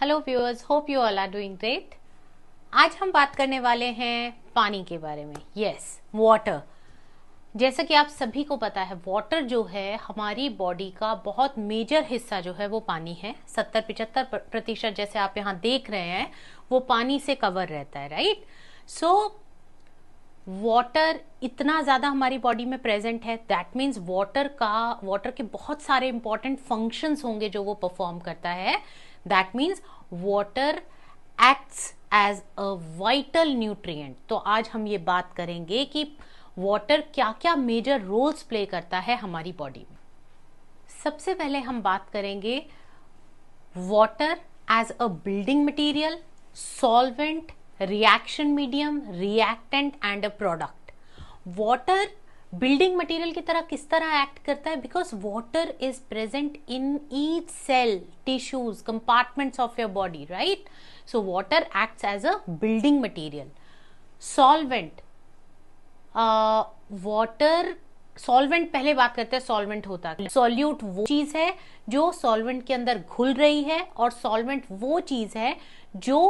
Hello viewers hope you all are doing great आज हम बात करने वाले हैं पानी के बारे में यस वाटर जैसा कि आप सभी को पता है वाटर जो है हमारी बॉडी का बहुत मेजर हिस्सा जो है वो पानी है सत्तर पिचहत्तर प्रतिशत जैसे आप यहाँ देख रहे हैं वो पानी से कवर रहता है राइट सो वाटर इतना ज़्यादा हमारी बॉडी में प्रेजेंट है दैट मीन्स वाटर का वाटर के बहुत सारे इंपॉर्टेंट फंक्शंस होंगे जो वो परफॉर्म करता है that means water acts as a vital nutrient तो आज हम ये बात करेंगे कि वाटर क्या क्या मेजर रोल्स प्ले करता है हमारी बॉडी में सबसे पहले हम बात करेंगे water as a building material solvent reaction medium reactant and a product water building material की तरह किस तरह एक्ट करता है because water is present in each cell tissues compartments of your body right so water acts as a building material solvent water solvent पहले बात करते हैं सॉल्वेंट होता है सॉल्यूट वो चीज है जो सॉल्वेंट के अंदर घुल रही है और सॉल्वेंट वो चीज है जो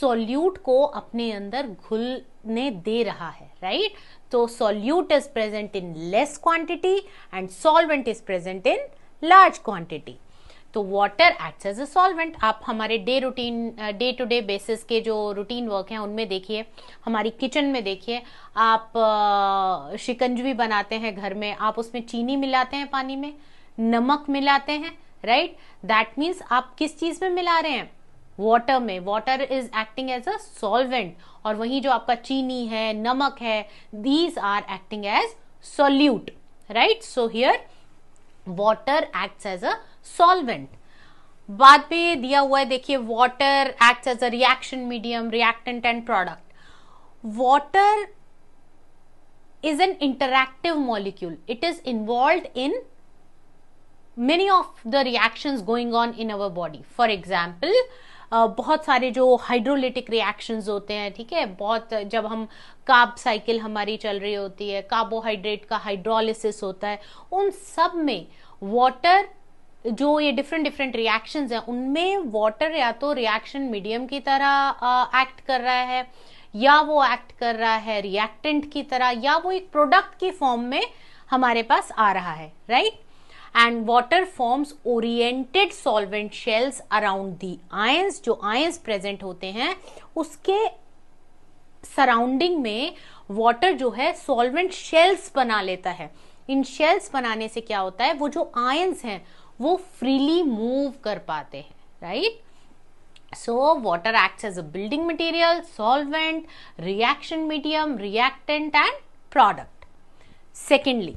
सॉल्यूट को अपने अंदर घुलने दे रहा है right? So solute is present in less quantity and solvent is present in large quantity. तो water acts as a solvent आप हमारे day routine day to day basis के जो रूटीन वर्क हैं उनमें देखिए हमारी किचन में देखिए आप uh, शिकंज भी बनाते हैं घर में आप उसमें चीनी मिलाते हैं पानी में नमक मिलाते हैं राइट दैट मीन्स आप किस चीज में मिला रहे हैं वाटर में water is acting as a solvent और वहीं जो आपका चीनी है नमक है these are acting as solute right so here water acts as a solvent बाद में दिया हुआ है देखिए water acts as a reaction medium reactant and product water is an interactive molecule it is involve in many of the reaction going on in our body for example बहुत सारे जो hydrolytic reactions होते हैं ठीक है बहुत जब हम काब साइकिल हमारी चल रही होती है कार्बोहाइड्रेट का हाइड्रोलिसिस होता है उन सब में वाटर जो ये डिफरेंट डिफरेंट रिएक्शंस हैं उनमें वाटर या तो रिएक्शन मीडियम की तरह एक्ट कर रहा है या वो एक्ट कर रहा है रिएक्टेंट की तरह या वो एक प्रोडक्ट की फॉर्म में हमारे पास आ रहा है right right? And water forms oriented solvent shells around the ions जो आयंस प्रेजेंट होते हैं उसके सराउंडिंग में वाटर जो है सॉल्वेंट शेल्स बना लेता है इन शेल्स बनाने से क्या होता है वो जो आयंस हैं वो फ्रीली मूव कर पाते हैं right so water acts as a building material solvent reaction medium reactant and product secondly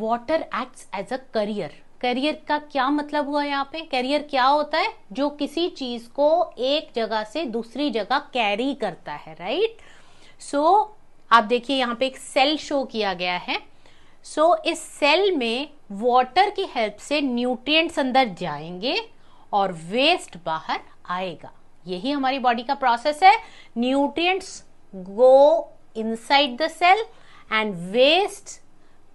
water acts as a carrier carrier का क्या मतलब हुआ यहाँ पे करियर क्या होता है जो किसी चीज को एक जगह से दूसरी जगह कैरी करता है राइट सो so, आप देखिए यहाँ पे एक सेल शो किया गया है सो so, इस सेल में वाटर की हेल्प से न्यूट्रिएंट्स अंदर जाएंगे और वेस्ट बाहर आएगा यही हमारी बॉडी का प्रोसेस है nutrients go inside the cell and waste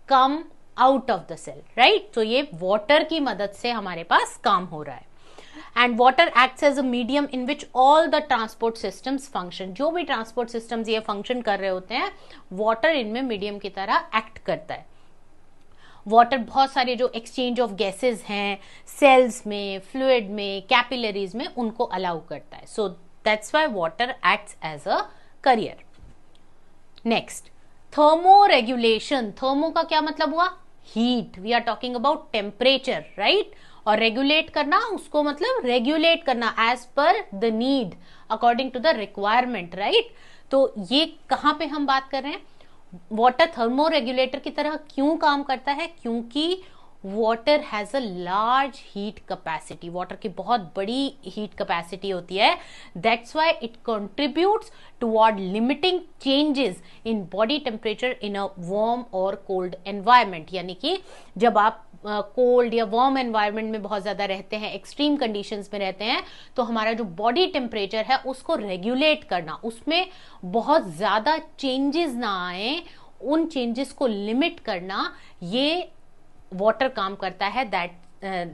come out of the cell right तो ये वाटर की मदद से हमारे पास काम हो रहा है and water acts as a medium in which all the transport systems function जो भी ट्रांसपोर्ट सिस्टम्स ये फंक्शन कर रहे होते हैं वाटर इनमें मीडियम की तरह एक्ट करता है वाटर बहुत सारे जो एक्सचेंज ऑफ गैसेज हैं सेल्स में फ्लूड में कैपिलरीज में उनको अलाउ करता है so that's why water acts as a carrier next thermo regulation thermo का क्या मतलब हुआ heat we are talking about temperature right और रेगुलेट करना उसको मतलब रेगुलेट करना as per the need according to the requirement right तो ये कहाँ पे हम बात कर रहे हैं वाटर थर्मो रेगुलेटर की तरह क्यों काम करता है क्योंकि water has a large heat capacity water की बहुत बड़ी हीट कैपेसिटी होती है that's why it contributes toward limiting changes in body temperature in a warm और कोल्ड एनवायरमेंट यानी कि जब आप कोल्ड uh, या वार्म एनवायरनमेंट में बहुत ज़्यादा रहते हैं एक्सट्रीम कंडीशंस में रहते हैं तो हमारा जो बॉडी टेम्परेचर है उसको रेगुलेट करना उसमें बहुत ज़्यादा चेंजेस ना आए उन चेंजेस को लिमिट करना ये वाटर काम करता है that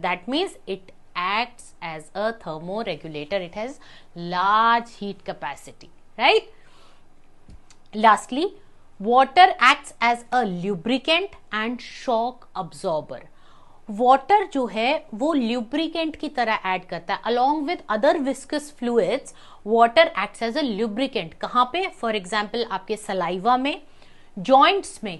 that means it as a thermo regulator it has large heat capacity right lastly water act as a lubricant and shock absorber water जो है वो ल्यूब्रिकेंट की तरह ऐड करता है along with other viscous fluids water acts as a lubricant कहाँ पे for example आपके सलाइवा में जॉइंट्स में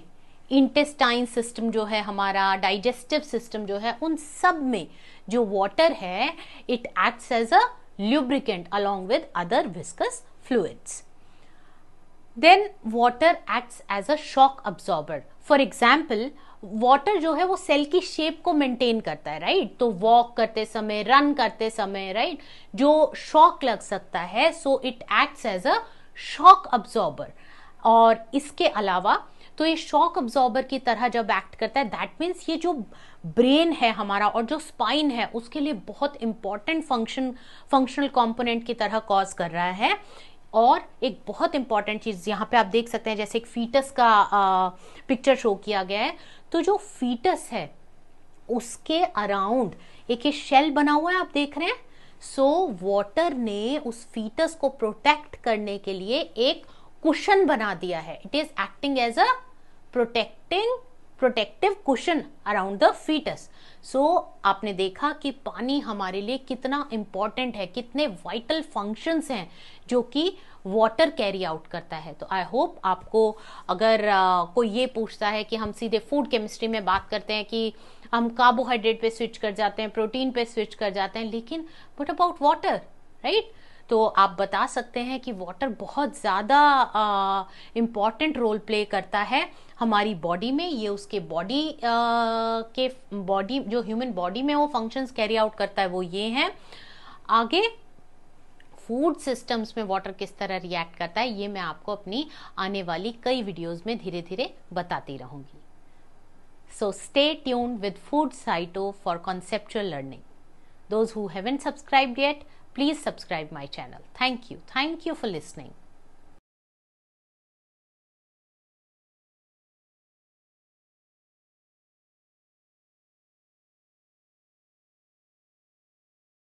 इंटेस्टाइन सिस्टम जो है हमारा डाइजेस्टिव सिस्टम जो है उन सब में जो वाटर है it acts as a lubricant along with other viscous fluids then water acts as a shock absorber. For example water जो है वो सेल की शेप को मेंटेन करता है राइट right? तो वॉक करते समय रन करते समय राइट right? जो शॉक लग सकता है so it acts as a shock absorber और इसके अलावा तो ये शॉक ऑब्जॉर्बर की तरह जब एक्ट करता है दैट मीन्स ये जो ब्रेन है हमारा और जो स्पाइन है उसके लिए बहुत इंपॉर्टेंट फंक्शन फंक्शनल कॉम्पोनेंट की तरह कॉज कर रहा है और एक बहुत इंपॉर्टेंट चीज़ यहाँ पे आप देख सकते हैं जैसे एक फीटस का पिक्चर शो किया गया है तो जो फीटस है उसके अराउंड एक ये शेल बना हुआ है आप देख रहे हैं सो so, वाटर ने उस फीटस को प्रोटेक्ट करने के लिए एक कुशन बना दिया है it is acting as a protecting protective cushion around the foetus so आपने देखा कि पानी हमारे लिए कितना इंपॉर्टेंट है कितने वाइटल फंक्शंस हैं जो कि वाटर कैरी आउट करता है तो आई होप आपको अगर आ, कोई ये पूछता है कि हम सीधे फूड केमिस्ट्री में बात करते हैं कि हम कार्बोहाइड्रेट पे स्विच कर जाते हैं प्रोटीन पे स्विच कर जाते हैं लेकिन वट अबाउट वाटर राइट तो आप बता सकते हैं कि वाटर बहुत ज़्यादा इम्पॉर्टेंट रोल प्ले करता है हमारी बॉडी में ये उसके बॉडी के बॉडी जो ह्यूमन बॉडी में वो फंक्शंस कैरी आउट करता है वो ये हैं आगे फूड सिस्टम्स में वाटर किस तरह रिएक्ट करता है ये मैं आपको अपनी आने वाली कई वीडियोस में धीरे धीरे बताती रहूंगी सो स्टे ट्यून विद फूड साइटो for conceptual learning those who haven't subscribe yet Please subscribe my channel. Thank you. Thank you for listening.